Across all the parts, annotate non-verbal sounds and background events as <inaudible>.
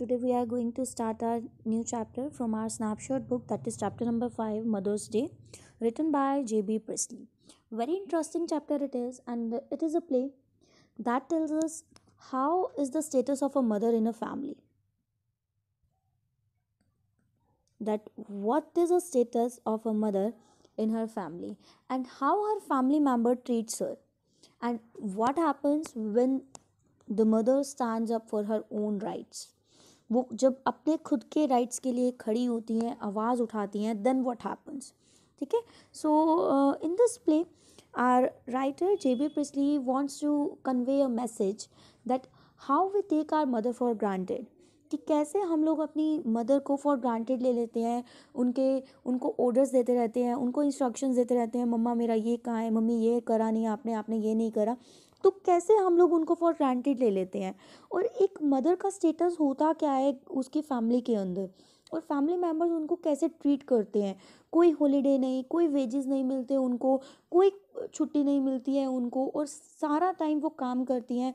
Today we are going to start our new chapter from our snapshot book that is chapter number 5 Mother's Day written by J.B. Priestley. Very interesting chapter it is and it is a play that tells us how is the status of a mother in a family. That what is the status of a mother in her family and how her family member treats her and what happens when the mother stands up for her own rights. वो जब अपने खुद के rights के लिए खड़ी होती हैं आवाज़ उठाती हैं देन वॉट हैपन्स ठीक है so in this play our writer J B Priestley wants to convey a message that how we take our mother for granted कि कैसे हम लोग अपनी मदर को फॉर ग्रांटेड ले लेते हैं उनके उनको ऑर्डर्स देते रहते हैं उनको इंस्ट्रक्शंस देते रहते हैं मम्मा मेरा ये कहाँ है मम्मी ये करा नहीं आपने आपने ये नहीं करा तो कैसे हम लोग उनको फॉर ग्रांटेड ले लेते हैं और एक मदर का स्टेटस होता क्या है उसकी फैमिली के अंदर और फैमिली मेम्बर्स उनको कैसे ट्रीट करते हैं कोई हॉलीडे नहीं कोई वेजेस नहीं मिलते उनको कोई छुट्टी नहीं मिलती है उनको और सारा टाइम वो काम करती हैं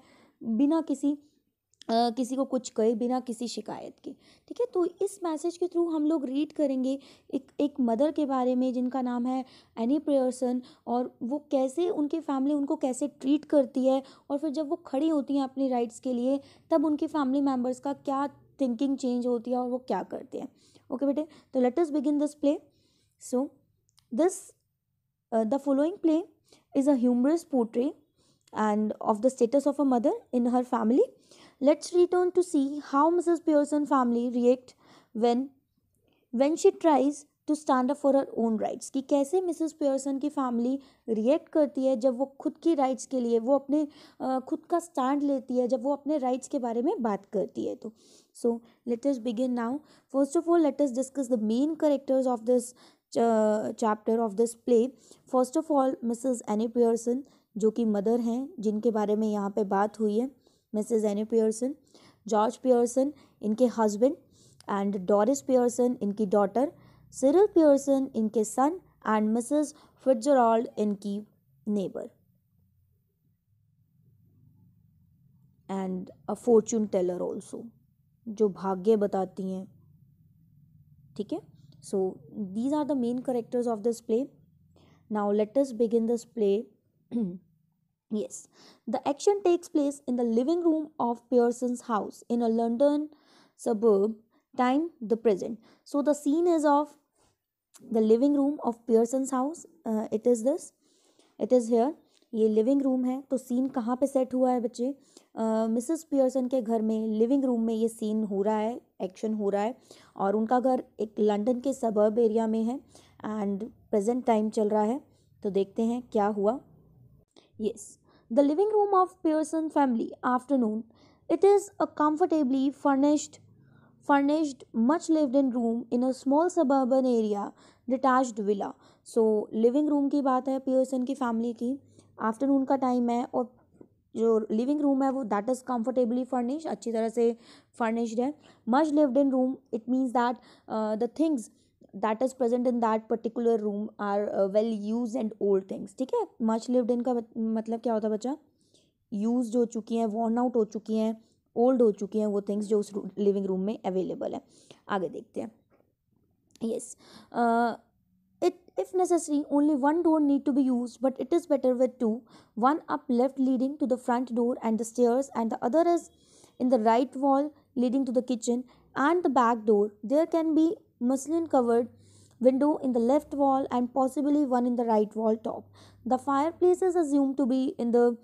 बिना किसी किसी को कुछ कहे बिना किसी शिकायत के ठीक है तो इस मैसेज के थ्रू हम लोग रीड करेंगे एक एक मदर के बारे में जिनका नाम है एनी प्रेयर्सन और वो कैसे उनकी फैमिली उनको कैसे ट्रीट करती है और फिर जब वो खड़ी होती हैं अपने राइट्स के लिए तब उनकी फैमिली मेम्बर्स का क्या थिंकिंग चेंज होती है और वो क्या करते हैं ओके बेटे तो let us begin this play so this the following play is a humorous poetry and of the status of a mother in her family Let's return to see how Mrs. Pearson family react when when she tries to stand up for her own rights कि कैसे Mrs पेयर्सन की family react करती है जब वो खुद की rights के लिए वो अपने खुद का स्टैंड लेती है जब वो अपने राइट्स के बारे में बात करती है तो so let's begin now first of all let's us discuss the main characters of this chapter of this play first of all Mrs Annie Pearson जो कि मदर हैं जिनके बारे में यहाँ पर बात हुई है Mrs Annie Pearson George Pearson इनके हस्बैंड एंड डॉरिस पियर्सन इनकी डॉटर सिरल पियर्सन इनके सन एंड मिसेज फिट्जरॉल्ड इनकी neighbour and a fortune teller also जो भाग्य बताती हैं ठीक है so these are the main characters of this play now let us begin this play Yes, the action takes place in the living room of Pearson's house in a London suburb, time the present. So the scene is of the living room of Pearson's house. Uh, it is this, it is here. ये living room है तो scene कहाँ पे set हुआ है बच्चे Mrs uh, Pearson के घर में लिविंग रूम में ये सीन हो रहा है एक्शन हो रहा है और उनका घर एक लंदन के सबर्ब एरिया में है एंड प्रेजेंट टाइम चल रहा है तो देखते हैं क्या हुआ yes yes. the living room of Pearson family afternoon. It is a comfortably furnished furnished much lived in room in a small suburban area detached villa. So, living room की बात है Pearson की family की afternoon का time है और जो living room है वो दैट इज़ कम्फर्टेबली फर्निश अच्छी तरह से फर्निश्ड है much lived in room it means that the things that is present in that particular room are are well use and old things ठीक है much lived in का मतलब क्या होता बच्चा Used हो चुकी हैं worn out हो चुकी हैं old हो चुकी हैं वो things जो उस living room में available है आगे देखते हैं Yes. Uh, it if necessary only one door need to be used but it is better with two one up left leading to the front door and the stairs and the other is in the right wall leading to the kitchen and the back door there can be muslin covered window in the left wall and possibly one in the right wall top. The fireplace is assumed to be in the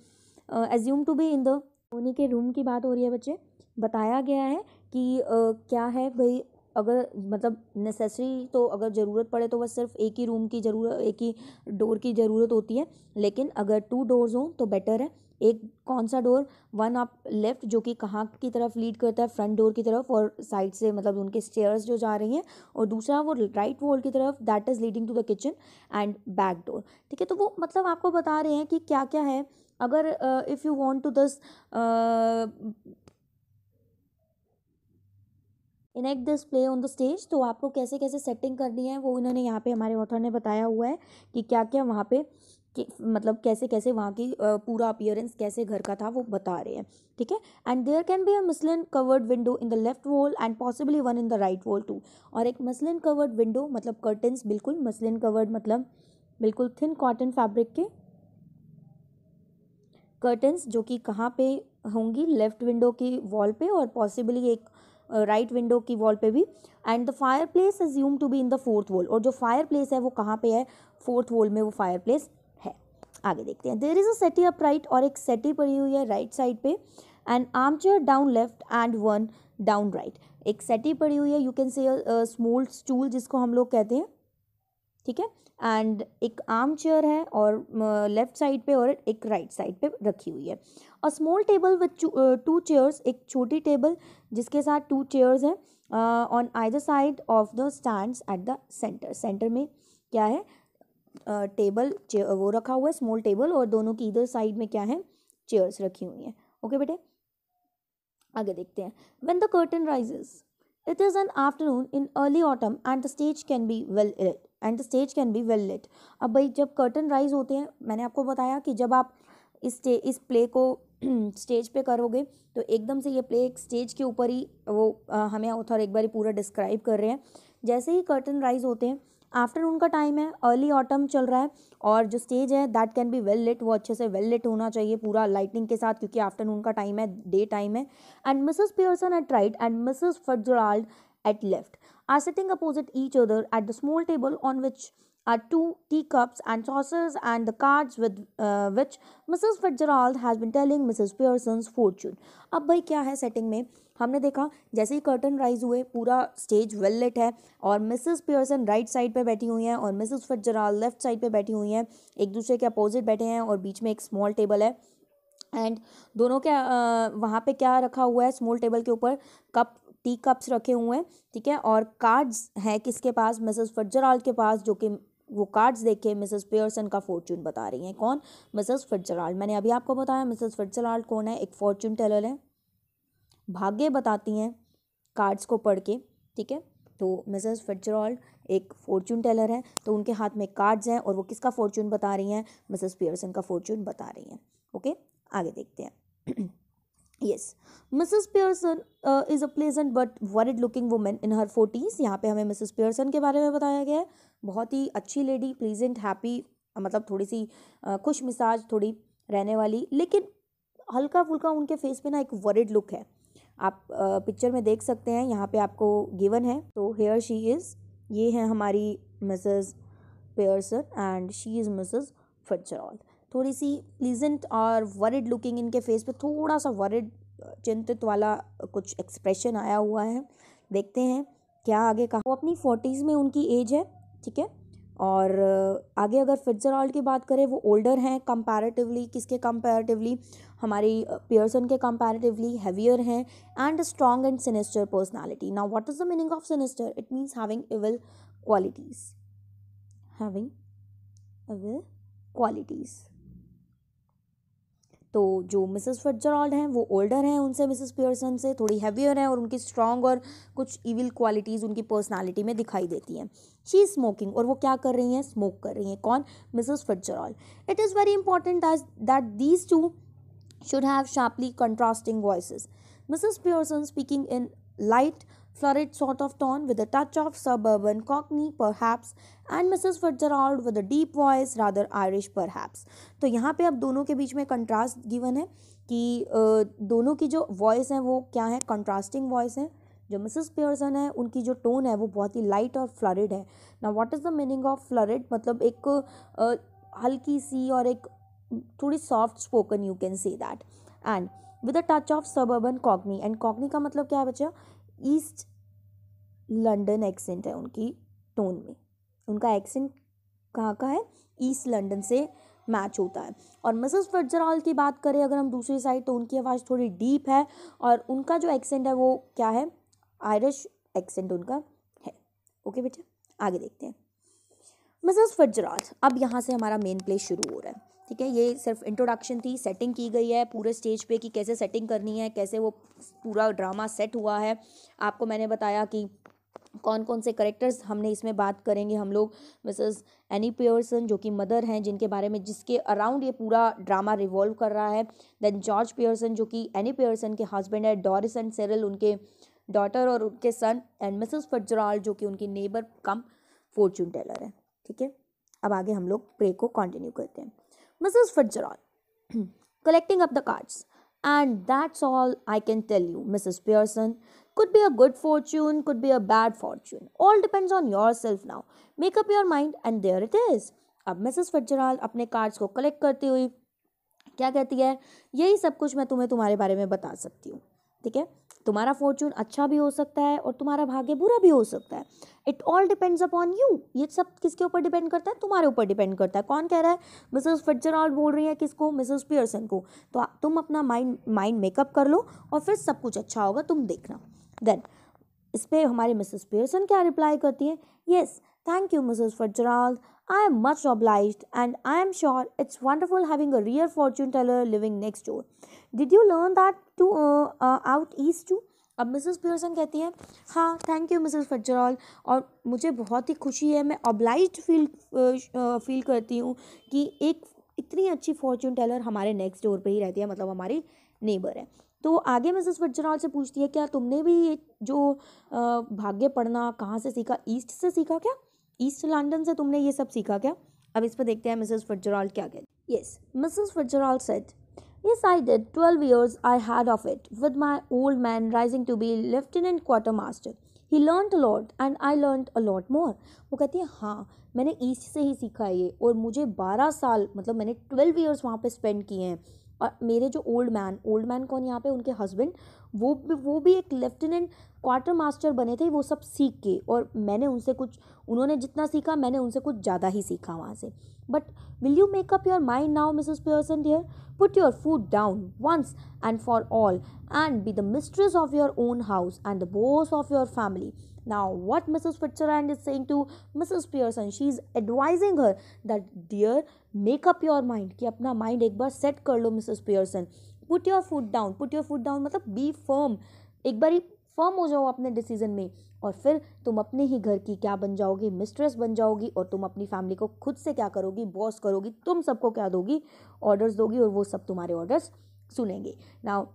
uh, assumed to be in the Soni के room की बात हो रही है बच्चे बताया गया है कि uh, क्या है भाई अगर मतलब नेसेसरी तो अगर ज़रूरत पड़े तो वह सिर्फ एक ही रूम की ज़रूरत एक ही डोर की ज़रूरत होती है लेकिन अगर टू डोर्स हों तो बेटर है एक कौन सा डोर वन आप लेफ़्ट जो कि कहाँ की तरफ लीड करता है फ्रंट डोर की तरफ और साइड से मतलब उनके स्टेयर्स जो जा रही हैं और दूसरा वो राइट वॉल की तरफ that is leading to the kitchen and back door ठीक है तो वो मतलब आपको बता रहे हैं कि क्या क्या है अगर if you want to thus enact this play on the stage तो आपको कैसे कैसे सेटिंग करनी है वो इन्होंने यहाँ पे हमारे ऑथर ने बताया हुआ है कि क्या क्या वहाँ पे कि मतलब कैसे कैसे वहाँ की पूरा अपियरेंस कैसे घर का था वो बता रहे हैं ठीक है and there can be a muslin covered window in the left wall and possibly one in the right wall too और एक मसलिन कवर्ड विंडो मतलब कर्टन्स बिल्कुल मसलिन कवर्ड मतलब बिल्कुल थिन कॉटन फैब्रिक के कर्टन्स जो कि कहाँ पे होंगी लेफ्ट विंडो की वॉल पे और पॉसिबली एक राइट uh, विंडो right की वॉल पे भी and the fireplace is यूम to be in the fourth wall और जो फायर प्लेस है वो कहाँ पे है फोर्थ वॉल में वो फायर प्लेस आगे देखते हैं देर इज़ अ सेटी अप राइट और एक सेटी पड़ी हुई है राइट साइड पे and armchair down left and one down right एक सेटी पड़ी हुई है you can say small stool जिसको हम लोग कहते हैं ठीक है एंड एक आर्म चेयर है और लेफ्ट साइड पे और एक राइट right साइड पे रखी हुई है और small table with two chairs एक छोटी टेबल जिसके साथ टू चेयर्स हैं on either side of the stand at the centre centre में क्या है टेबल वो रखा हुआ है स्मॉल टेबल और दोनों की इधर साइड में क्या है चेयर्स रखी हुई हैं ओके बेटे आगे देखते हैं when the curtain rises it is an afternoon in early autumn and the stage can be well lit and the stage can be well lit अब भाई जब कर्टन राइज होते हैं मैंने आपको बताया कि जब आप इस इस प्ले को स्टेज <clears throat> पे करोगे तो एकदम से ये प्ले एक स्टेज के ऊपर ही वो आ, हमें ऑथर एक बार पूरा डिस्क्राइब कर रहे हैं जैसे ही कर्टन राइज होते हैं आफ्टरनून का टाइम है अर्ली ऑटम चल रहा है और जो स्टेज है that can be well lit वो अच्छे से वेल लिट होना चाहिए पूरा लाइटिंग के साथ क्योंकि आफ्टरनून का टाइम है डे टाइम है and Mrs Pearson at right and Mrs Fitzgerald at left are sitting opposite each other at the small table on which are two tea cups and सॉसेज and the cards with which Mrs Fitzgerald has been telling Mrs Pearson fortune अब भाई क्या है setting में हमने देखा जैसे ही curtain rise हुए पूरा स्टेज वेल लिट है और मिसेस पियर्सन राइट साइड पे बैठी हुई हैं और मिसेस फिटजराल लेफ्ट साइड पे बैठी हुई हैं एक दूसरे के अपोजिट बैठे हैं और बीच में एक स्मॉल टेबल है एंड दोनों के आ, वहाँ पे क्या रखा हुआ है स्मॉल टेबल के ऊपर कप टी कप्स रखे हुए हैं ठीक है और कार्ड्स हैं किसके पास मिसेस फटजराल के पास जो कि वो कार्ड्स देख के मिसेस पेयरसन का फॉर्चून बता रही हैं कौन मिसेस फिटजराल्ड मैंने अभी आपको बताया मिसेस फिटजराल्ड कौन है एक फॉर्चून टेलर है भाग्य बताती हैं कार्ड्स को पढ़ के ठीक है तो मिसेस फिट्जरॉल्ड एक फॉर्चून टेलर है तो उनके हाथ में कार्ड्स हैं और वो किसका फॉर्चून बता रही हैं मिसेस पियर्सन का फॉर्चून बता रही हैं ओके आगे देखते हैं yes Mrs Pearson is a pleasant but worried looking woman in her forties यहाँ पे हमें मिसेस पियर्सन के बारे में बताया गया है बहुत ही अच्छी लेडी प्लीजेंट हैप्पी मतलब थोड़ी सी uh, खुश मिसाज थोड़ी रहने वाली लेकिन हल्का फुल्का उनके फेस पे ना एक वरिड लुक है आप पिक्चर में देख सकते हैं यहाँ पे आपको गिवन है तो हेयर शी इज़ ये है हमारी Mrs Pearson and she is Mrs Fitzgerald थोड़ी सी प्लीजेंट और वरिड लुकिंग इनके फेस पे थोड़ा सा वरिड चिंतित वाला कुछ एक्सप्रेशन आया हुआ है देखते हैं क्या आगे कहा वो अपनी फोर्टीज़ में उनकी एज है ठीक है और आगे अगर फिट्ज़रॉल्ड की बात करें वो ओल्डर हैं कंपैरेटिवली किसके कंपैरेटिवली हमारी पियर्सन के कंपैरेटिवली हैवियर हैं and strong and sinister personality now what is the meaning of sinister it means having evil qualities having evil qualities तो जो मिसेस फिट्जरॉल्ड हैं वो ओल्डर हैं उनसे मिसेस पियर्सन से थोड़ी हैवियर हैं और उनकी स्ट्रॉन्ग और कुछ इविल क्वालिटीज़ उनकी पर्सनालिटी में दिखाई देती हैं शी स्मोकिंग और वो क्या कर रही हैं स्मोक कर रही हैं कौन Mrs Fitzgerald it is very important that these two should have sharply contrasting voice Mrs Pearson speaking in light florid sort of tone with a touch of suburban cockney perhaps and Mrs Fitzgerald with a deep voice rather Irish perhaps तो यहाँ पे अब दोनों के बीच में contrast given है कि दोनों की जो वॉइस है वो क्या है कंट्रास्टिंग वॉइस है जो मिसेस पियर्सन है उनकी जो टोन है वो बहुत ही लाइट और फ्लरिड है ना what is the meaning of florid मतलब एक हल्की सी और एक थोड़ी soft spoken you can say that and with a touch of suburban cockney and cockney का मतलब क्या है बच्चा ईस्ट लंडन एक्सेंट है उनकी टोन में उनका एक्सेंट कहाँ का है ईस्ट लंडन से मैच होता है और मिसेस फिट्जरॉल की बात करें अगर हम दूसरी साइड तो उनकी आवाज़ थोड़ी डीप है और उनका जो एक्सेंट है वो क्या है आयरिश एक्सेंट उनका है ओके बेटा आगे देखते हैं मिसेस फिट्जरॉल अब यहाँ से हमारा मेन प्ले शुरू हो रहा है ठीक है ये सिर्फ इंट्रोडक्शन थी सेटिंग की गई है पूरे स्टेज पे कि कैसे सेटिंग करनी है कैसे वो पूरा ड्रामा सेट हुआ है आपको मैंने बताया कि कौन कौन से करेक्टर्स हमने इसमें बात करेंगे हम लोग मिसेस एनी पियर्सन जो कि मदर हैं जिनके बारे में जिसके अराउंड ये पूरा ड्रामा रिवॉल्व कर रहा है देन जॉर्ज पियर्सन जो कि एनी पियर्सन के हस्बैंड है डॉरिस एंड सेरल उनके डॉटर और उनके सन एंड मिसेस फटजराल्ड जो कि उनकी नेबर कम फॉर्चून टेलर है ठीक है अब आगे हम लोग प्रे को कंटिन्यू करते हैं Mrs. Fitzgerald, collecting up the cards. And that's all I can tell you, Mrs. Pearson. Could be a good fortune, could be a bad fortune. All depends on yourself now. Make up your mind, and there it is. अब Mrs Fitzgerald अपने cards को collect करती हुई क्या कहती है यही सब कुछ मैं तुम्हें तुम्हारे बारे में बता सकती हूँ ठीक है तुम्हारा फॉर्चून अच्छा भी हो सकता है और तुम्हारा भाग्य बुरा भी हो सकता है it all depends upon you ये सब किसके ऊपर डिपेंड करता है तुम्हारे ऊपर डिपेंड करता है कौन कह रहा है मिसेस फिट्जरॉल्ड बोल रही है किसको मिसेस पियर्सन को तो तुम अपना माइंड माइंड मेकअप कर लो और फिर सब कुछ अच्छा होगा तुम देखना देन इस पर हमारी मिसेस पियर्सन क्या रिप्लाई करती है yes thank you Mrs Fitzgerald I am much obliged and I am sure it's wonderful having a real fortune teller living next door. Did you learn that to uh, uh, out east too? अब Mrs Pearson कहती हैं हाँ thank you Mrs फजरॉल और मुझे बहुत ही खुशी है मैं ऑब्लाइज फील फील करती हूँ कि एक इतनी अच्छी फॉर्चून टेलर हमारे नेक्स्ट डोर पे ही रहती है मतलब हमारी नेबर है तो आगे मिसेस फिट्जरॉल से पूछती है क्या तुमने भी ये जो uh, भाग्य पढ़ना कहाँ से सीखा ईस्ट से सीखा क्या ईस्ट लंडन से तुमने ये सब सीखा क्या अब इस पर देखते हैं मिसेज फिट्जराल्ड क्या कहते हैं yes Mrs Fitzgerald said yes I did. Twelve years I had of it with my old man rising to be lieutenant quartermaster he learn lot and I learn a lot more वो कहती है हाँ मैंने east से ही सीखा है ये और मुझे बारह साल मतलब मैंने ट्वेल्व ईयर्स वहाँ पर स्पेंड किए हैं और मेरे जो ओल्ड मैन ओल्ड मैन कौन यहाँ पे उनके हस्बैंड वो भी वो भी एक लेफ्टिनेंट क्वार्टर मास्टर बने थे वो सब सीख के और मैंने उनसे कुछ उन्होंने जितना सीखा मैंने उनसे कुछ ज़्यादा ही सीखा वहाँ से but will you make up your mind now Mrs Pearson dear put your food down once and for all and be the mistress of your own house and the boss of your family now what Mrs Fitzgerald is saying to Mrs Pearson she is advising her that dear make up your mind कि अपना mind एक बार सेट कर लो Mrs. Pearson put your food down put your food down मतलब be firm एक बार फर्म हो जाओ अपने डिसीजन में और फिर तुम अपने ही घर की क्या बन जाओगी मिस्ट्रेस बन जाओगी और तुम अपनी फैमिली को खुद से क्या करोगी बॉस करोगी तुम सबको क्या दोगी ऑर्डर्स दोगी और वो सब तुम्हारे ऑर्डर्स सुनेंगे now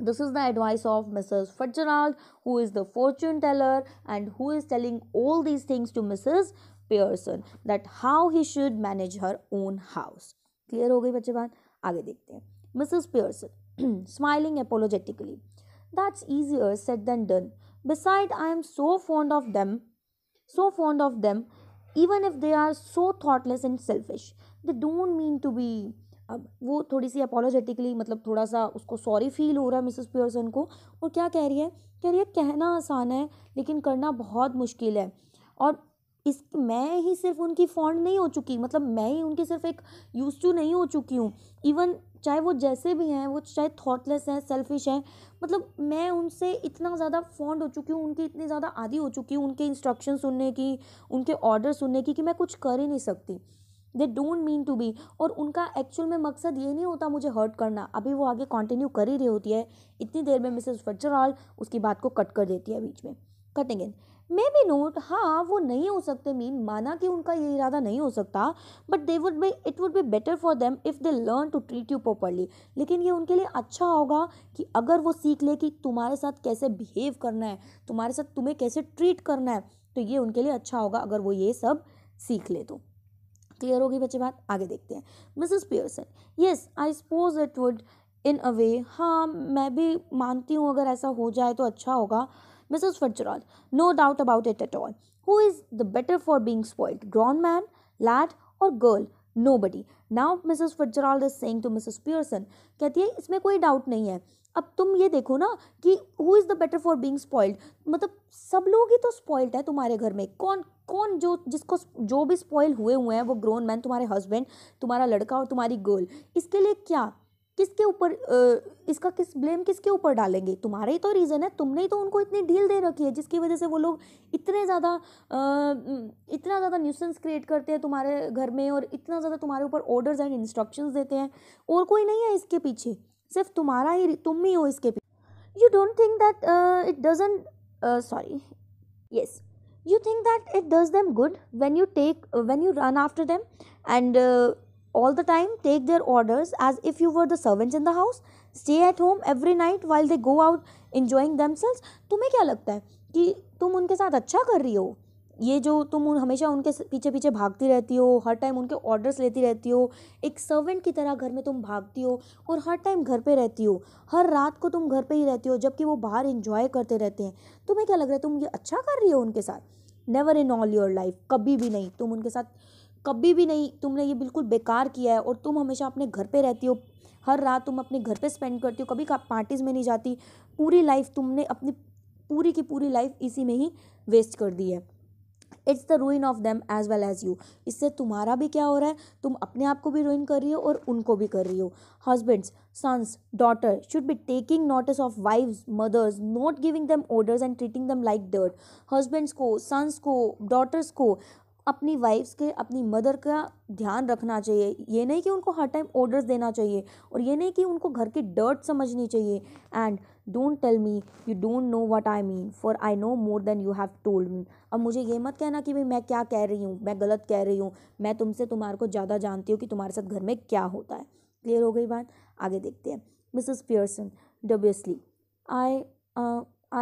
this is the advice of Mrs Fitzgerald, who is the fortune teller and who is telling all these things to Mrs Pearson that how he should manage her own house clear हो गई बच्चे बात आगे देखते हैं Mrs. Pearson, smiling apologetically. That's easier said than done. Besides, I am so fond of them, so fond of them, even if they are so thoughtless and selfish. They don't mean to be अब वो थोड़ी सी अपोलोजेटिकली मतलब थोड़ा सा उसको sorry feel हो रहा है मिसेस पियर्सन को और क्या कह रही है कह रही है कहना आसान है लेकिन करना बहुत मुश्किल है और इस मैं ही सिर्फ उनकी फॉन्ड नहीं हो चुकी मतलब मैं ही उनकी सिर्फ एक यूज टू नहीं हो चुकी हूँ इवन चाहे वो जैसे भी हैं वो चाहे थॉटलेस हैं सेल्फिश हैं मतलब मैं उनसे इतना ज़्यादा फॉन्ड हो चुकी हूँ उनकी इतनी ज़्यादा आदि हो चुकी हूँ उनके इंस्ट्रक्शन सुनने की उनके ऑर्डर सुनने की कि मैं कुछ कर ही नहीं सकती they don't mean to be और उनका एक्चुअल में मकसद ये नहीं होता मुझे हर्ट करना अभी वो आगे कंटिन्यू कर ही रही होती है इतनी देर में मिसेज फिट्जरॉल उसकी बात को कट कर देती है बीच में cutting in maybe not हाँ वो नहीं हो सकते मीन माना कि उनका ये इरादा नहीं हो सकता but they would be it would be better for them if they learn to treat you properly लेकिन ये उनके लिए अच्छा होगा कि अगर वो सीख ले कि तुम्हारे साथ कैसे बिहेव करना है तुम्हारे साथ तुम्हें कैसे ट्रीट करना है तो ये उनके लिए अच्छा होगा अगर वो ये सब सीख ले तो क्लियर होगी बच्चे बात आगे देखते हैं Mrs Pearson yes I suppose it would in a way हाँ मैं भी मानती हूँ अगर ऐसा हो जाए तो अच्छा होगा Mrs. Fitzgerald, no doubt about it at all. Who is the better for being spoiled, grown man, lad, or girl? Nobody. Now Mrs. Fitzgerald is saying to Mrs. Pearson, कहती है इसमें कोई doubt नहीं है अब तुम ये देखो ना कि who is the better for being spoiled? मतलब सब लोग ही तो spoiled है तुम्हारे घर में कौन कौन जो जिसको जो भी spoiled हुए हुए हैं वो grown man, तुम्हारे husband, तुम्हारा लड़का और तुम्हारी girl. इसके लिए क्या किसके ऊपर इसका किस ब्लेम किसके ऊपर डालेंगे तुम्हारा ही तो रीज़न है तुमने ही तो उनको इतनी ढील दे रखी है जिसकी वजह से वो लोग इतने ज़्यादा इतना ज़्यादा न्यूसेंस क्रिएट करते हैं तुम्हारे घर में और इतना ज़्यादा तुम्हारे ऊपर ऑर्डर्स एंड इंस्ट्रक्शंस देते हैं और कोई नहीं है इसके पीछे सिर्फ तुम्हारा ही तुम ही हो इसके पीछे you don't think that it doesn't sorry yes you think that it does them good when you take when you run after them and uh, all the time take their orders as if you were the servants in the house stay at home every night while they go out enjoying themselves तुम्हें क्या लगता है कि तुम उनके साथ अच्छा कर रही हो ये जो तुम हमेशा उनके पीछे पीछे भागती रहती हो हर टाइम उनके ऑर्डर्स लेती रहती हो एक सर्वेंट की तरह घर में तुम भागती हो और हर टाइम घर पे रहती हो हर रात को तुम घर पे ही रहती हो जबकि वो बाहर इंजॉय करते रहते हैं तुम्हें क्या लग रहा है तुम ये अच्छा कर रही हो उनके साथ never in all your life कभी भी नहीं तुम उनके साथ कभी भी नहीं तुमने ये बिल्कुल बेकार किया है और तुम हमेशा अपने घर पे रहती हो हर रात तुम अपने घर पे स्पेंड करती हो कभी पार्टीज़ में नहीं जाती पूरी लाइफ तुमने अपनी पूरी की पूरी लाइफ इसी में ही वेस्ट कर दी है it's the ruin of them as well as you इससे तुम्हारा भी क्या हो रहा है तुम अपने आप को भी रूइन कर रही हो और उनको भी कर रही हो husbands sons daughter should be taking notice of wife mothers not giving them orders and treating them like dirt husbands को सन्स को डॉटर्स को अपनी वाइफ्स के अपनी मदर का ध्यान रखना चाहिए ये नहीं कि उनको हर टाइम ऑर्डर्स देना चाहिए और ये नहीं कि उनको घर की डर्ट समझनी चाहिए and don't tell me you don't know what I mean for I know more than you have told me अब मुझे ये मत कहना कि भाई मैं क्या कह रही हूँ मैं गलत कह रही हूँ मैं तुमसे तुम्हारे को ज़्यादा जानती हूँ कि तुम्हारे साथ घर में क्या होता है क्लियर हो गई बात आगे देखते हैं Mrs Pearson dubiously I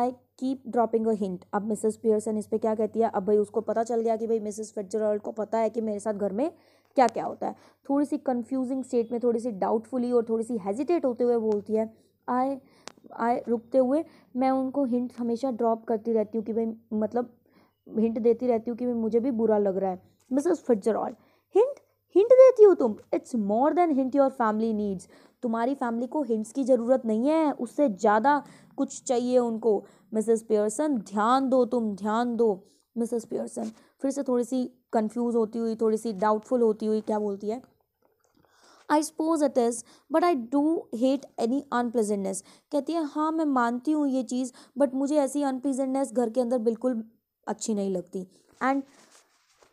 I keep dropping a hint अब मिसेस पियर्सन इस पर क्या कहती है अब भाई उसको पता चल गया कि भाई मिसेस फिट्जरल्ड को पता है कि मेरे साथ घर में क्या क्या होता है थोड़ी सी कन्फ्यूजिंग स्टेट में थोड़ी सी डाउटफुली और थोड़ी सी हेजिटेट होते हुए बोलती है आए आए रुकते हुए मैं उनको हिंट हमेशा ड्रॉप करती रहती हूँ कि भाई मतलब हिंट देती रहती हूँ कि भाई मुझे भी बुरा लग रहा है मिसेस फिट्जरॉल्ड हिंट हिंट देती हो तुम it's more than hint your family needs तुम्हारी फैमिली को हिंट्स की ज़रूरत नहीं है उससे ज़्यादा कुछ चाहिए उनको मिसेस पियर्सन ध्यान दो तुम ध्यान दो मिसेस पियर्सन फिर से थोड़ी सी कंफ्यूज होती हुई थोड़ी सी डाउटफुल होती हुई क्या बोलती है I suppose it is but I do hate any unpleasantness कहती है हाँ मैं मानती हूँ ये चीज़ बट मुझे ऐसी अनप्लेजेंटनेस घर के अंदर बिल्कुल अच्छी नहीं लगती and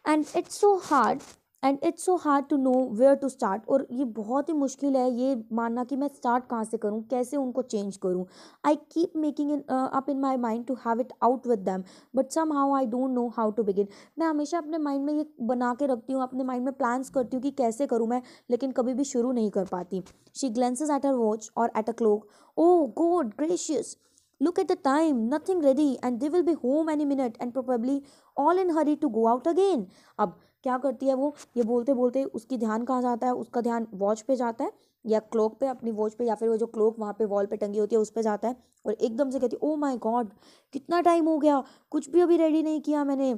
and it's so hard and it's so hard to know where to start और ये बहुत ही मुश्किल है ये मानना कि मैं स्टार्ट कहाँ से करूँ कैसे उनको चेंज करूँ I keep making in up in my mind to have it out with them but somehow I don't know how to begin मैं हमेशा अपने माइंड में ये बना के रखती हूँ अपने माइंड में प्लान्स करती हूँ कि कैसे करूँ मैं लेकिन कभी भी शुरू नहीं कर पाती she glances at her watch or at a clock oh God gracious look at the time nothing ready and they will be home any minute and probably all in hurry to go out again अब क्या करती है वो ये बोलते बोलते उसकी ध्यान कहाँ जाता है उसका ध्यान वॉच पे जाता है या क्लोक पे अपनी वॉच पे या फिर वो जो क्लोक वहाँ पे वॉल पे टंगी होती है उस पर जाता है और एकदम से कहती है ओ माय गॉड कितना टाइम हो गया कुछ भी अभी रेडी नहीं किया मैंने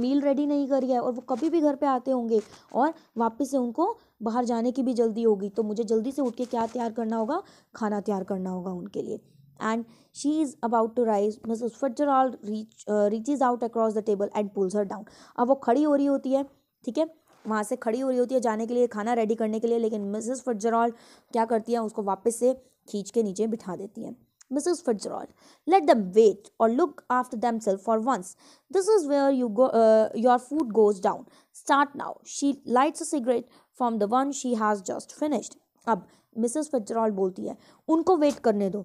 मील रेडी नहीं करी है और वो कभी भी घर पे आते होंगे और वापस से उनको बाहर जाने की भी जल्दी होगी तो मुझे जल्दी से उठ के क्या तैयार करना होगा खाना तैयार करना होगा उनके लिए and she is about to rise mrs fitzgerald reach, uh, reaches out across the table and pulls her down अब वो खड़ी हो रही होती है ठीक है वहाँ से खड़ी हो रही होती है जाने के लिए खाना रेडी करने के लिए लेकिन मिसेस फिट्जरॉल्ड क्या करती है उसको वापस से खींच के नीचे बिठा देती है Mrs. Fitzgerald, let them wait or look after themselves for once. This is where you go, uh, your food goes down. Start now. She lights a cigarette from the one she has just finished. अब Mrs Fitzgerald बोलती है उनको wait करने दो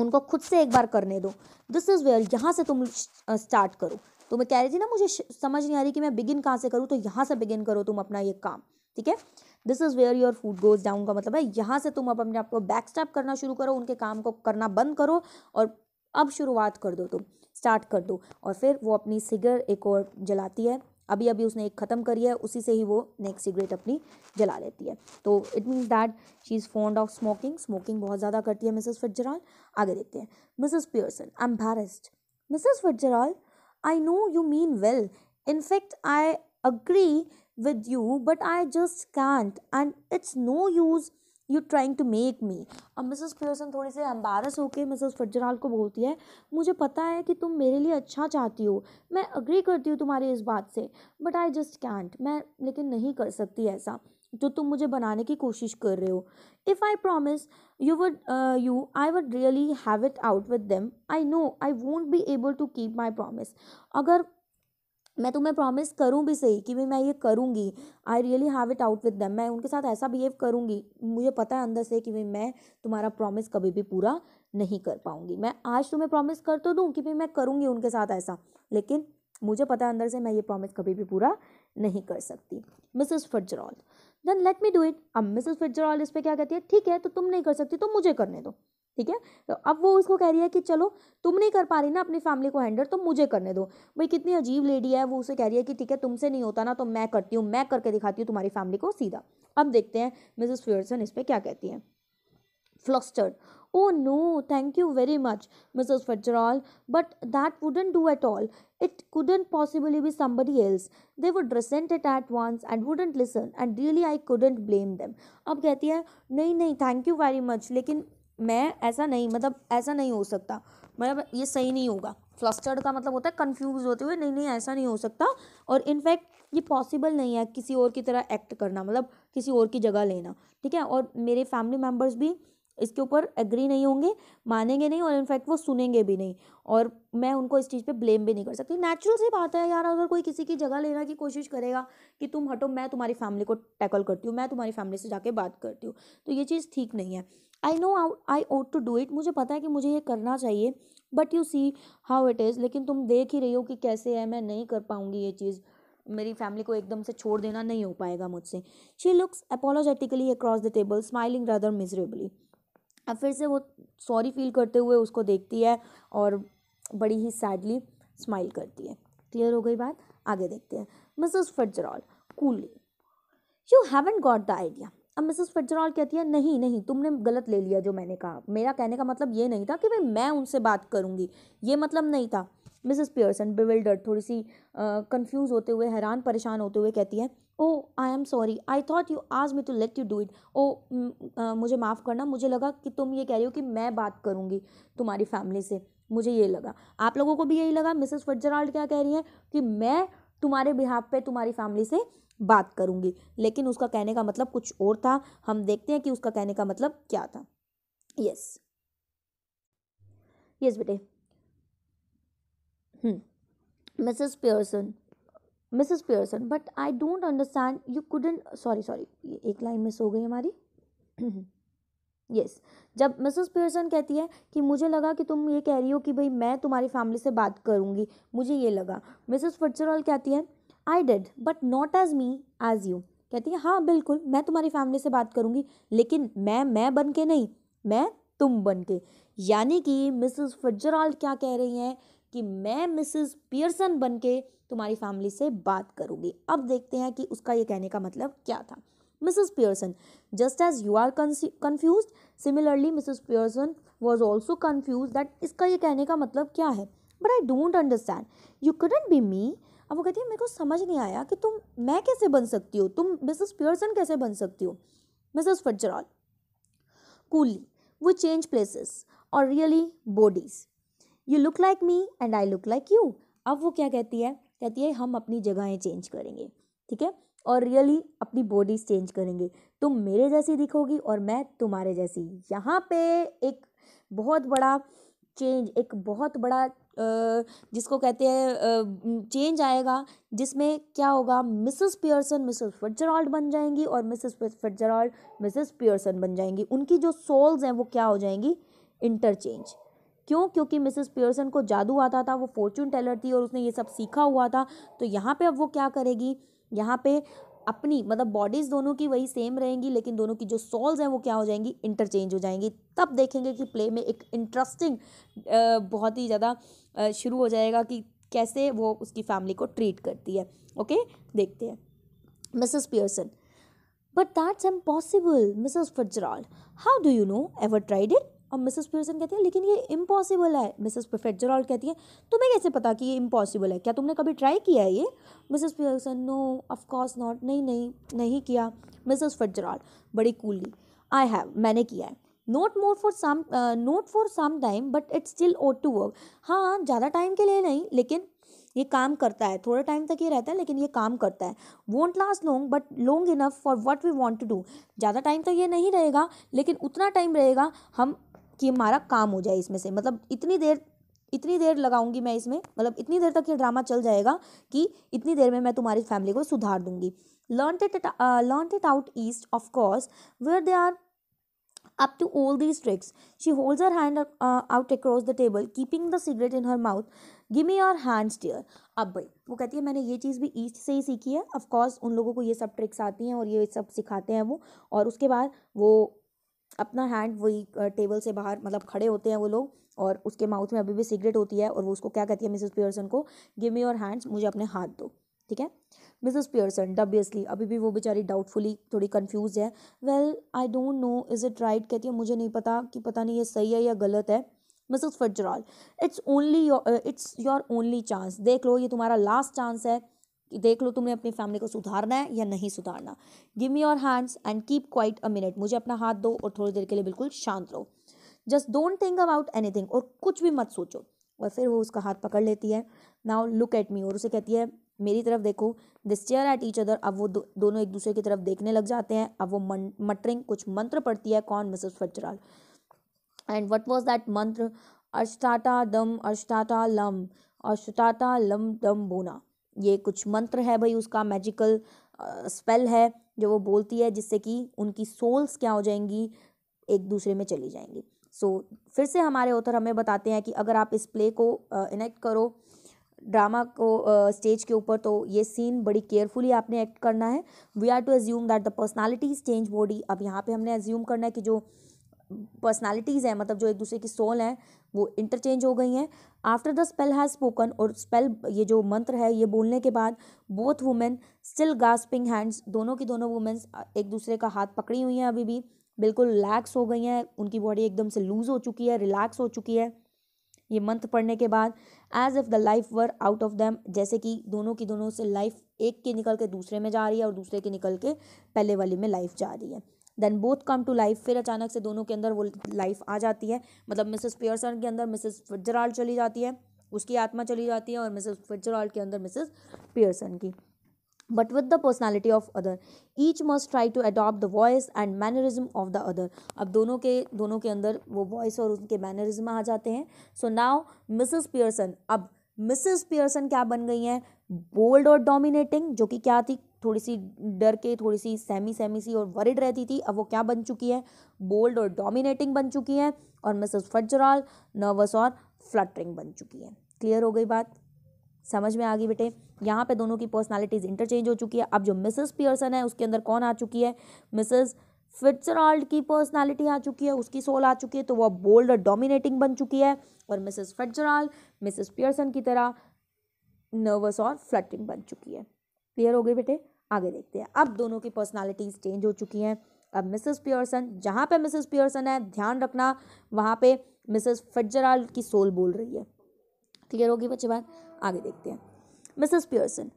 उनको खुद से एक बार करने दो दिस इज़ वेयर यहाँ से तुम स्टार्ट करो तो मैं कह रही थी ना मुझे समझ नहीं आ रही कि मैं बिगिन कहाँ से करूँ तो यहाँ से बिगिन करो तुम अपना ये काम ठीक है this is where your food goes down का मतलब है यहाँ से तुम अब अपने आप को बैक स्टेप करना शुरू करो उनके काम को करना बंद करो और अब शुरुआत कर दो तुम स्टार्ट कर दो और फिर वो अपनी सिगर एक और जलाती है अभी अभी उसने एक ख़त्म करी है उसी से ही वो नेक्स्ट सिगरेट अपनी जला लेती है तो it means that she is fond of smoking smoking बहुत ज़्यादा करती है मिसेस फिटजराल आगे देखते हैं Mrs Pearson embarrassed Mrs Fitzgerald I know you mean well in fact I agree with you but I just can't and it's no use you trying to make me अब Mrs Pearson थोड़ी से एम्बारस होकर Mrs फिटजराल को बोलती है मुझे पता है कि तुम मेरे लिए अच्छा चाहती हो मैं अग्री करती हूँ तुम्हारी इस बात से बट आई जस्ट कैंट मैं लेकिन नहीं कर सकती ऐसा जो तुम मुझे बनाने की कोशिश कर रहे हो if I promise you would you I would really have it out with them I know I won't be able to keep my promise अगर मैं तुम्हें प्रॉमिस करूँ भी सही कि भी मैं ये करूँगी I really have it out with them मैं उनके साथ ऐसा बिहेव करूँगी मुझे पता है अंदर से कि भाई मैं तुम्हारा प्रॉमिस कभी भी पूरा नहीं कर पाऊँगी मैं आज तुम्हें प्रॉमिस कर तो दूँ कि भाई मैं करूँगी उनके साथ ऐसा लेकिन मुझे पता है अंदर से मैं ये प्रॉमिस कभी भी पूरा नहीं कर सकती Mrs Fitzgerald then let me do it अब मिसेस फिटजरॉल इस पर क्या कहती है ठीक है तो तुम नहीं कर सकती तो मुझे करने दो ठीक है तो अब वो उसको कह रही है कि चलो तुम नहीं कर पा रही ना अपनी फैमिली को हैंडल तो मुझे करने दो भाई कितनी अजीब लेडी है वो उसे कह रही है कि ठीक है तुमसे नहीं होता ना तो मैं करती हूँ मैं करके दिखाती हूँ तुम्हारी फैमिली को सीधा अब देखते हैं मिसेस फ्यूर्सन इस पर क्या कहती हैं flustered oh no thank you very much Mrs fitzgerald but that wouldn't do at all it couldn't possibly be somebody else they would resent it at once and wouldn't listen and really I couldn't blame them अब कहती है नहीं नहीं thank you very much लेकिन मैं ऐसा नहीं मतलब ऐसा नहीं हो सकता मतलब ये सही नहीं होगा फ्लस्टर्ड का मतलब होता है कंफ्यूज होते हुए नहीं नहीं ऐसा नहीं हो सकता और इनफैक्ट ये पॉसिबल नहीं है किसी और की तरह एक्ट करना मतलब किसी और की जगह लेना ठीक है और मेरे फैमिली मेम्बर्स भी इसके ऊपर एग्री नहीं होंगे मानेंगे नहीं और इनफैक्ट वो सुनेंगे भी नहीं और मैं उनको इस चीज़ पे ब्लेम भी नहीं कर सकती नेचुरल सी बात है यार अगर कोई किसी की जगह लेने की कोशिश करेगा कि तुम हटो मैं तुम्हारी फैमिली को टैकल करती हूँ मैं तुम्हारी फैमिली से जाके बात करती हूँ तो ये चीज़ ठीक नहीं है I know I ought to do it मुझे पता है कि मुझे ये करना चाहिए but you see how it is लेकिन तुम देख ही रही हो कि कैसे है मैं नहीं कर पाऊँगी ये चीज़ मेरी फैमिली को एकदम से छोड़ देना नहीं हो पाएगा मुझसे she looks apologetically across the table smiling rather miserably अब फिर से वो सॉरी फील करते हुए उसको देखती है और बड़ी ही सैडली स्माइल करती है क्लियर हो गई बात आगे देखते हैं Mrs Fitzgerald coolly you haven't got the idea अब मिसेस फिटजरॉल कहती है नहीं नहीं तुमने गलत ले लिया जो मैंने कहा मेरा कहने का मतलब ये नहीं था कि भाई मैं उनसे बात करूँगी ये मतलब नहीं था मिसेस पियर्सन बिविल्डर थोड़ी सी कंफ्यूज uh, होते हुए हैरान परेशान होते हुए कहती है oh I am sorry I thought you आज me to let you do it oh मुझे माफ़ करना मुझे लगा कि तुम ये कह रही हो कि मैं बात करूँगी तुम्हारी फैमिली से मुझे ये लगा आप लोगों को भी यही लगा मिसेस फटजराल्ड क्या कह रही हैं कि मैं तुम्हारे बिहाफ पे तुम्हारी फैमिली से बात करूंगी लेकिन उसका कहने का मतलब कुछ और था हम देखते हैं कि उसका कहने का मतलब क्या था यस यस बेटे Mrs Pearson Mrs Pearson but I don't understand you couldn't sorry sorry एक लाइन मिस हो गई हमारी <clears throat> यस yes. जब मिसेस पियर्सन कहती है कि मुझे लगा कि तुम ये कह रही हो कि भाई मैं तुम्हारी फैमिली से बात करूँगी मुझे ये लगा मिसेस फिट्जरॉल कहती है I did but not as me as you कहती है हाँ बिल्कुल मैं तुम्हारी फैमिली से बात करूँगी लेकिन मैं मैं बन के नहीं मैं तुम बन के यानी कि मिसेस फिट्जरॉल्ड क्या कह रही हैं कि मैं मिसेस पियर्सन बन के तुम्हारी फैमिली से बात करूँगी अब देखते हैं कि उसका ये कहने का मतलब क्या था Mrs. Pearson. Just as you are confused, similarly Mrs. Pearson was also confused that इसका ये कहने का मतलब क्या है but I don't understand you couldn't be me अब वो कहती है मेरे को समझ नहीं आया कि तुम मैं कैसे बन सकती हो तुम मिसेस पियर्सन कैसे बन सकती हो मिसेस फटजराल कूली वो चेंज प्लेसेस और really bodies you look like me and I look like you अब वो क्या कहती है कहती है हम अपनी जगहें चेंज करेंगे ठीक है और रियली अपनी बॉडीज चेंज करेंगे तुम मेरे जैसी दिखोगी और मैं तुम्हारे जैसी यहाँ पे एक बहुत बड़ा चेंज एक बहुत बड़ा जिसको कहते हैं चेंज आएगा जिसमें क्या होगा मिसेस पियर्सन मिसेस फिटजरॉल्ड बन जाएंगी और मिसेस फिटजरॉल्ड मिसेस पियर्सन बन जाएंगी उनकी जो सोल्स हैं वो क्या हो जाएंगी इंटरचेंज क्यों क्योंकि मिसेस पियर्सन को जादू आता था वो फॉर्चून टेलर थी और उसने ये सब सीखा हुआ था तो यहाँ पे अब वो क्या करेगी यहाँ पे अपनी मतलब बॉडीज़ दोनों की वही सेम रहेंगी लेकिन दोनों की जो सॉल्स हैं वो क्या हो जाएंगी इंटरचेंज हो जाएंगी तब देखेंगे कि प्ले में एक इंटरेस्टिंग बहुत ही ज़्यादा शुरू हो जाएगा कि कैसे वो उसकी फैमिली को ट्रीट करती है ओके देखते हैं Mrs Pearson but that's impossible Mrs Fitzgerald how do you know ever tried it और मिसेस पियर्सन कहती है लेकिन ये इम्पॉसिबल है मिसेस प्रोफेक्जरॉल कहती है तुम्हें कैसे पता कि ये इम्पॉसिबल है क्या तुमने कभी ट्राई किया है ये Mrs Pearson no of course not नहीं नहीं नहीं किया मिसेस फिट्जरॉल बड़ी कूली आई हैव मैंने किया है not more for some not for some time but it's still ought to work हाँ ज़्यादा टाइम के लिए नहीं लेकिन ये काम करता है थोड़ा टाइम तक ये रहता है लेकिन ये काम करता है won't last long but long enough for what we want to do ज़्यादा टाइम तो ये नहीं रहेगा लेकिन उतना टाइम रहेगा हम कि हमारा काम हो जाए इसमें से मतलब इतनी देर इतनी देर लगाऊंगी मैं इसमें मतलब इतनी देर तक ये ड्रामा चल जाएगा कि इतनी देर में मैं तुम्हारी फैमिली को सुधार दूंगी learn it learn it out east of course where they are up to all these tricks she holds her hand out across the table keeping the cigarette in her mouth her me your uh, me your अब भाई वो कहती है मैंने ये चीज़ भी east से ही सीखी है ऑफकोर्स उन लोगों को ये सब ट्रिक्स आती हैं और ये सब सिखाते हैं वो और उसके बाद वो अपना हैंड वही टेबल से बाहर मतलब खड़े होते हैं वो लोग और उसके माउथ में अभी भी सिगरेट होती है और वो उसको क्या कहती है मिसेस पियर्सन को गिव मी योर हैंड्स मुझे अपने हाथ दो ठीक है मिसेस पियर्सन डब्बियसली अभी भी वो बेचारी डाउटफुली थोड़ी कन्फ्यूज है well I don't know is it right कहती है मुझे नहीं पता कि पता नहीं ये सही है या गलत है Mrs Fitzgerald it's only your it's your only chance देख लो ये तुम्हारा लास्ट चांस है कि देख लो तुमने अपनी फैमिली को सुधारना है या नहीं सुधारना give me your hands and keep quiet a minute मुझे अपना हाथ दो और थोड़ी देर के लिए बिल्कुल शांत रहो just don't think about anything और कुछ भी मत सोचो और फिर वो उसका हाथ पकड़ लेती है नाउ लुक एट मी और उसे कहती है मेरी तरफ देखो this chair at each other अब वो दो, दोनों एक दूसरे की तरफ देखने लग जाते हैं अब वो मटरिंग कुछ मंत्र पढ़ती है कौन Mrs Fitzgerald and what was that मंत्र अष्टाटा दम अष्टाटा लम अष्टाटा लम दम बोना ये कुछ मंत्र है भाई उसका मैजिकल स्पेल है जो वो बोलती है जिससे कि उनकी सोल्स क्या हो जाएंगी एक दूसरे में चली जाएंगी सो so, फिर से हमारे ऑथर हमें बताते हैं कि अगर आप इस प्ले को इनेक्ट करो ड्रामा को स्टेज के ऊपर तो ये सीन बड़ी केयरफुली आपने एक्ट करना है we are to assume that the personalities change body अब यहाँ पे हमने एज्यूम करना है कि जो पर्सनालिटीज़ हैं मतलब जो एक दूसरे की सोल हैं वो इंटरचेंज हो गई हैं after the spell has spoken और स्पेल ये जो मंत्र है ये बोलने के बाद both women still gasping hands दोनों की दोनों वुमेन्स एक दूसरे का हाथ पकड़ी हुई हैं अभी भी बिल्कुल रिलैक्स हो गई हैं उनकी बॉडी एकदम से लूज़ हो चुकी है रिलैक्स हो चुकी है ये मंत्र पढ़ने के बाद as if the life were out of them जैसे कि दोनों की दोनों से लाइफ एक के निकल के दूसरे में जा रही है और दूसरे के निकल के पहले वाली में लाइफ जा रही है then both come to life फिर अचानक से दोनों के अंदर वो लाइफ आ जाती है मतलब मिसेस पियर्सन के अंदर मिसेस फिट्जराल्ड चली जाती है उसकी आत्मा चली जाती है और मिसेस फिट्जराल्ड के अंदर मिसेस पियर्सन की but with the personality of other each must try to adopt the voice and mannerism of the other अब दोनों के दोनों के अंदर वो वॉइस और उनके मैनरिज्म आ जाते हैं सो नाउ मिसेस पियर्सन अब मिसेस पियर्सन क्या बन गई हैं बोल्ड और डोमिनेटिंग जो कि क्या थी थोड़ी सी डर के थोड़ी सी सहमी सहमी सी और वरिड रहती थी अब वो क्या बन चुकी है बोल्ड और डोमिनेटिंग बन चुकी है और मिसेस फटजराल नर्वस और फ्लटरिंग बन चुकी है क्लियर हो गई बात समझ में आ गई बेटे यहाँ पे दोनों की पर्सनालिटीज़ इंटरचेंज हो चुकी है अब जो मिसेस पियर्सन है उसके अंदर कौन आ चुकी है मिसेस फिट्सराल्ड की पर्सनालिटी आ चुकी है उसकी सोल आ चुकी है तो वह बोल्ड और डोमिनेटिंग बन चुकी है और मिसेस फिट्सराल्ड मिसेस पियर्सन की तरह नर्वस और फ्लटरिंग बन चुकी है क्लियर हो गई बेटे आगे देखते हैं अब दोनों की पर्सनालिटीज़ चेंज हो चुकी हैं अब मिसेस पियर्सन जहाँ पे मिसेस पियर्सन है ध्यान रखना वहाँ पे मिसेस फिटजराल की सोल बोल रही है क्लियर होगी बच्चे बात आगे देखते हैं Mrs Pearson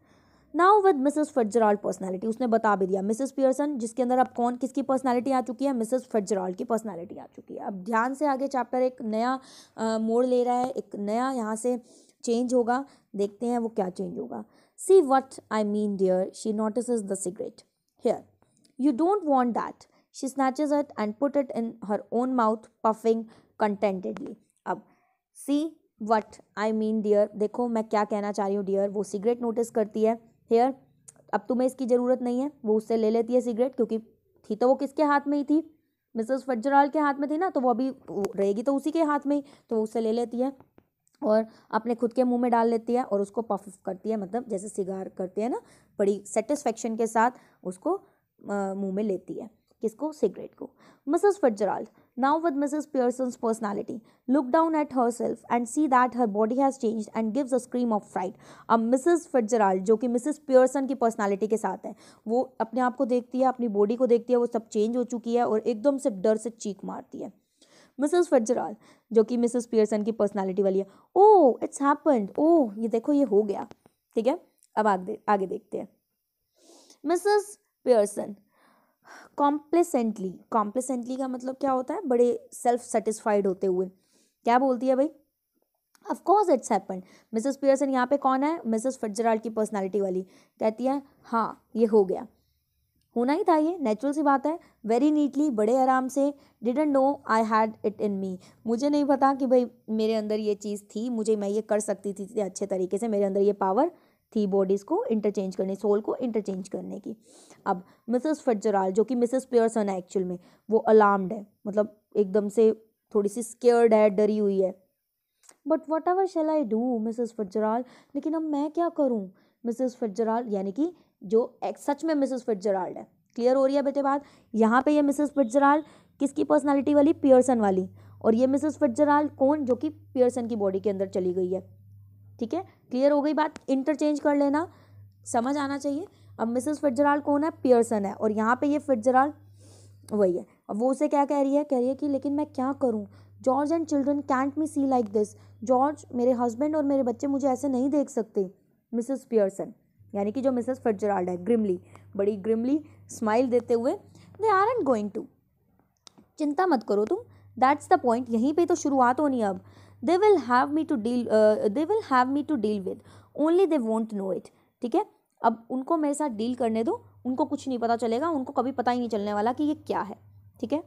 now with Mrs Fitzgerald personality उसने बता भी दिया मिसेस पियर्सन जिसके अंदर अब कौन किसकी पर्सनालिटी आ चुकी है मिसेस फिटजराल्ड की पर्सनैलिटी आ चुकी है अब ध्यान से आगे चैप्टर एक नया मोड़ ले रहा है एक नया यहाँ से चेंज होगा देखते हैं वो क्या चेंज होगा See what I mean, dear. She notices the cigarette. Here. You don't want that. She snatches it and put it in her own mouth, puffing contentedly. अब see what I mean dear देखो मैं क्या कहना चाह रही हूँ dear वो cigarette notice करती है हेयर अब तुम्हें इसकी ज़रूरत नहीं है वो उससे ले लेती है सिगरेट क्योंकि थी तो वो किसके हाथ में ही थी मिसेस फजराल के हाथ में थी ना तो वो अभी रहेगी तो उसी के हाथ में ही तो वो उससे ले लेती है और अपने खुद के मुंह में डाल लेती है और उसको पफ करती है मतलब जैसे सिगार करते हैं ना बड़ी सेटिस्फेक्शन के साथ उसको मुंह में लेती है किसको सिगरेट को Mrs now with Mrs mrs personality look down at herself and see that her body has change and gives a scream of fright अब मिसेज fitzgerald जो कि मिसिस पियर्सन की पर्सनैलिटी के साथ है वो अपने आप को देखती है अपनी बॉडी को देखती है वो सब चेंज हो चुकी है और एकदम से डर से चीख मारती है मिसेस फिट्जराल जो कि मिसेस पियर्सन की पर्सनालिटी वाली है ओ इट्स हैपन्ड ओ ये देखो ये हो गया ठीक है अब आगे आगे देखते हैं मिसेस पियर्सन कॉम्प्लेसेंटली कॉम्प्लेसेंटली का मतलब क्या होता है बड़े सेल्फ सेटिस्फाइड होते हुए क्या बोलती है भाई of course it's happen Mrs Pearson यहाँ पे कौन है मिसेस फिट्जराल्ड की पर्सनैलिटी वाली कहती है हाँ ये हो गया होना ही था ये नेचुरल सी बात है वेरी नीटली बड़े आराम से didn't know I had it in me मुझे नहीं पता कि भाई मेरे अंदर ये चीज़ थी मुझे मैं ये कर सकती थी अच्छे तरीके से मेरे अंदर ये पावर थी बॉडीज़ को इंटरचेंज करने सोल को इंटरचेंज करने की अब मिसेस फटजराल जो कि मिसेस पियर्सन है एक्चुअल में वो अलार्म्ड है मतलब एकदम से थोड़ी सी स्केयर्ड है डरी हुई है but what ever shall I do Mrs Fitzgerald लेकिन अब मैं क्या करूँ मिसेस फटजराल यानी कि जो एक सच में मिसेस फिटजराल्ड है क्लियर हो रही है बेटे बात यहाँ पे ये मिसेस फिटजराल्ड किसकी पर्सनालिटी वाली पियर्सन वाली और ये मिसेस फिटजराल्ड कौन जो कि पियर्सन की बॉडी के अंदर चली गई है ठीक है क्लियर हो गई बात इंटरचेंज कर लेना समझ आना चाहिए अब मिसेस फिटजराल्ड कौन है पियर्सन है और यहाँ पर ये फिटजराल्ड वही है अब वो उसे क्या कह रही है कह रही है कि लेकिन मैं क्या करूँ George and children can't me see like this George मेरे हस्बैंड और मेरे बच्चे मुझे ऐसे नहीं देख सकते मिसेस पियर्सन यानी कि जो मिसेस फर्जराल्ड है ग्रिमली बड़ी ग्रिमली स्माइल देते हुए they are and going to चिंता मत करो तुम दैट्स द पॉइंट यहीं पे तो शुरुआत होनी अब they will have me to deal they will have me to deal with only they won't know it ठीक है अब उनको मेरे साथ डील करने दो उनको कुछ नहीं पता चलेगा उनको कभी पता ही नहीं चलने वाला कि ये क्या है ठीक है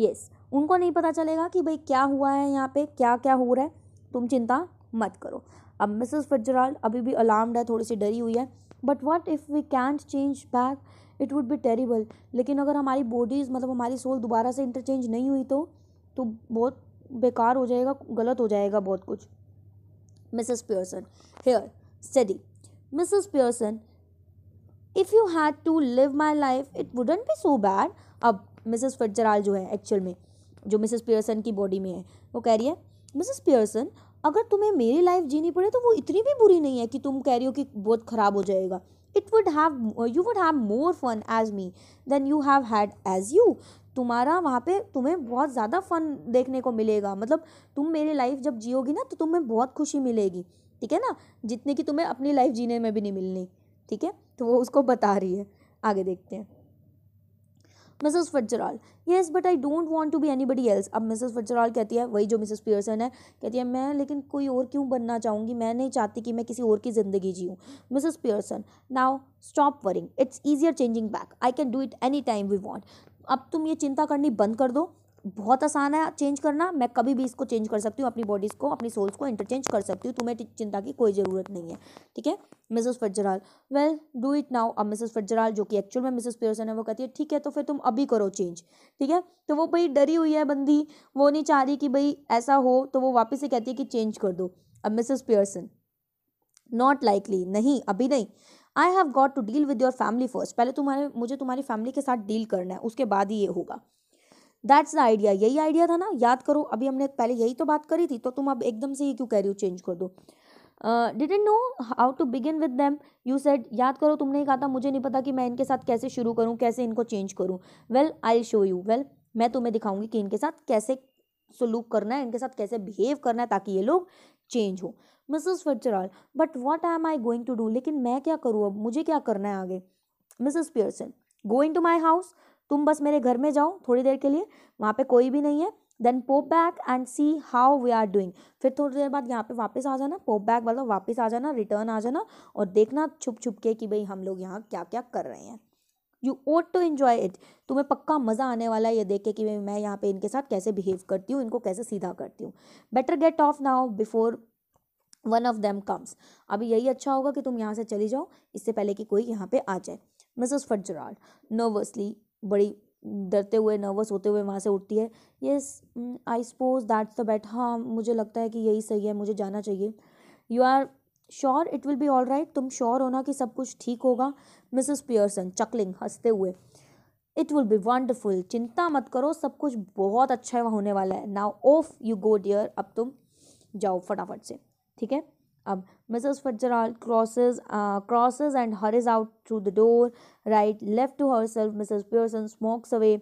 यस yes, उनको नहीं पता चलेगा कि भाई क्या हुआ है यहाँ पे क्या क्या हो रहा है तुम चिंता मत करो अब मिसेस फिट्जराल्ड अभी भी अलार्म्ड है थोड़ी सी डरी हुई है but what if we can't change back it would be terrible लेकिन अगर हमारी बॉडीज़ मतलब हमारी सोल दोबारा से इंटरचेंज नहीं हुई तो तो बहुत बेकार हो जाएगा गलत हो जाएगा बहुत कुछ Mrs Pearson here study Mrs Pearson if you had to live my life it wouldn't be so bad अब मिसेस फिटजराल जो है एक्चुअल में जो मिसेस पियर्सन की बॉडी में है वो कह रही है मिसेस पियर्सन अगर तुम्हें मेरी लाइफ जीनी पड़े तो वो इतनी भी बुरी नहीं है कि तुम कह रही हो कि बहुत ख़राब हो जाएगा it would have you would have more fun as me than you have had as you तुम्हारा वहाँ पे तुम्हें बहुत ज़्यादा फन देखने को मिलेगा मतलब तुम मेरी लाइफ जब जियोगी ना तो तुम्हें बहुत खुशी मिलेगी ठीक है ना जितने की तुम्हें अपनी लाइफ जीने में भी नहीं मिलनी ठीक है तो वो उसको बता रही है आगे देखते हैं Mrs Fitzgerald yes but I don't want to be anybody else अब मिसेस फिट्जराल कहती है वही जो मिसेस पियर्सन है कहती है मैं लेकिन कोई और क्यों बनना चाहूँगी मैं नहीं चाहती कि मैं किसी और की ज़िंदगी जीऊँ Mrs Pearson now stop worrying it's easier changing back I can do it any time we want अब तुम ये चिंता करनी बंद कर दो बहुत आसान है चेंज करना मैं कभी भी इसको चेंज कर सकती हूँ अपनी बॉडीज़ को अपनी सोल्स को इंटरचेंज कर सकती हूँ तुम्हें चिंता की कोई ज़रूरत नहीं है ठीक है Mrs Fitzgerald well do it now अब मिसेस फटजराल जो कि एक्चुअल में मिसेस पियर्सन है वो कहती है ठीक है तो फिर तुम अभी करो चेंज ठीक है तो वो भाई डरी हुई है बंदी वो नहीं चाह रही कि भाई ऐसा हो तो वो वापस से कहती है कि चेंज कर दो अब मिसेस पियर्सन नॉट लाइकली नहीं अभी नहीं I have got to deal with your family first पहले तुम्हारे मुझे तुम्हारी फैमिली के साथ डील करना है उसके बाद ही ये होगा दैट्स द आइडिया यही आइडिया था ना याद करो अभी हमने पहले यही तो बात करी थी तो तुम अब एकदम से ये क्यों कह रही हो चेंज कर दो didn't know how to begin with them you said याद करो तुमने ही कहा था मुझे नहीं पता कि मैं इनके साथ कैसे शुरू करूँ कैसे इनको चेंज करूँ well I show you well मैं तुम्हें दिखाऊंगी कि इनके साथ कैसे सलूक करना है इनके साथ कैसे बिहेव करना है ताकि ये लोग चेंज हो Mrs Fitzgerald but what am I going to do लेकिन मैं क्या करूँ अब मुझे क्या करना है आगे Mrs Pearson going to my house तुम बस मेरे घर में जाओ थोड़ी देर के लिए वहाँ पे कोई भी नहीं है then pop back and see how we are doing फिर थोड़ी देर बाद यहाँ पे वापस आ जाना पोप बैक मतलब वापस आ जाना रिटर्न आ जाना और देखना छुप छुप के कि भाई हम लोग यहाँ क्या क्या कर रहे हैं you ought to enjoy it तुम्हें पक्का मज़ा आने वाला है ये देख के कि मैं यहाँ पे इनके साथ कैसे बिहेव करती हूँ इनको कैसे सीधा करती हूँ better get off now before one of them comes अभी यही अच्छा होगा कि तुम यहाँ से चली जाओ इससे पहले कि कोई यहाँ पे आ जाए मिसेस फटजराड नर्वसली बड़ी डरते हुए नर्वस होते हुए वहाँ से उठती है yes I suppose that's the bet हाँ मुझे लगता है कि यही सही है मुझे जाना चाहिए you are sure it will be all right तुम श्योर होना कि सब कुछ ठीक होगा मिसेस पियर्सन चकलिंग हंसते हुए इट विल बी वंडरफुल चिंता मत करो सब कुछ बहुत अच्छा होने वाला है now off you go dear अब तुम जाओ फटाफट से ठीक है अब Mrs Fitzgerald crosses crosses and hurries out through the door right left to herself Mrs Pearson smokes away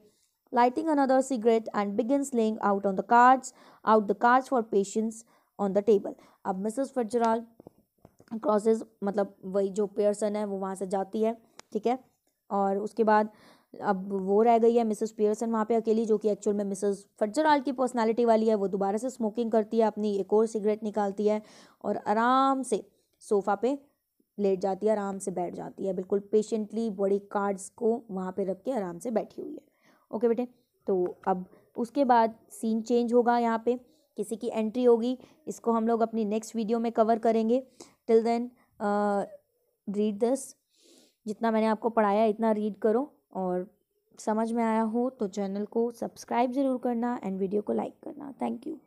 lighting another cigarette and begin sling out on the cards out the cards for patience on the table अब Mrs Fitzgerald crosses मतलब वही जो Pearson है वो वहाँ से जाती है ठीक है और उसके बाद अब वो रह गई है मिसेस पियर्सन वहाँ पे अकेली जो कि एक्चुअल में मिसेस फटजराल की पर्सनालिटी वाली है वो दोबारा से स्मोकिंग करती है अपनी एक और सिगरेट निकालती है और आराम से सोफ़ा पे लेट जाती है आराम से बैठ जाती है बिल्कुल पेशेंटली बॉडी कार्ड्स को वहाँ पे रख के आराम से बैठी हुई है ओके बेटे तो अब उसके बाद सीन चेंज होगा यहाँ पर किसी की एंट्री होगी इसको हम लोग अपनी नेक्स्ट वीडियो में कवर करेंगे टिल देन रीड दस जितना मैंने आपको पढ़ाया इतना रीड करो और समझ में आया हो तो चैनल को सब्सक्राइब ज़रूर करना एंड वीडियो को लाइक करना थैंक यू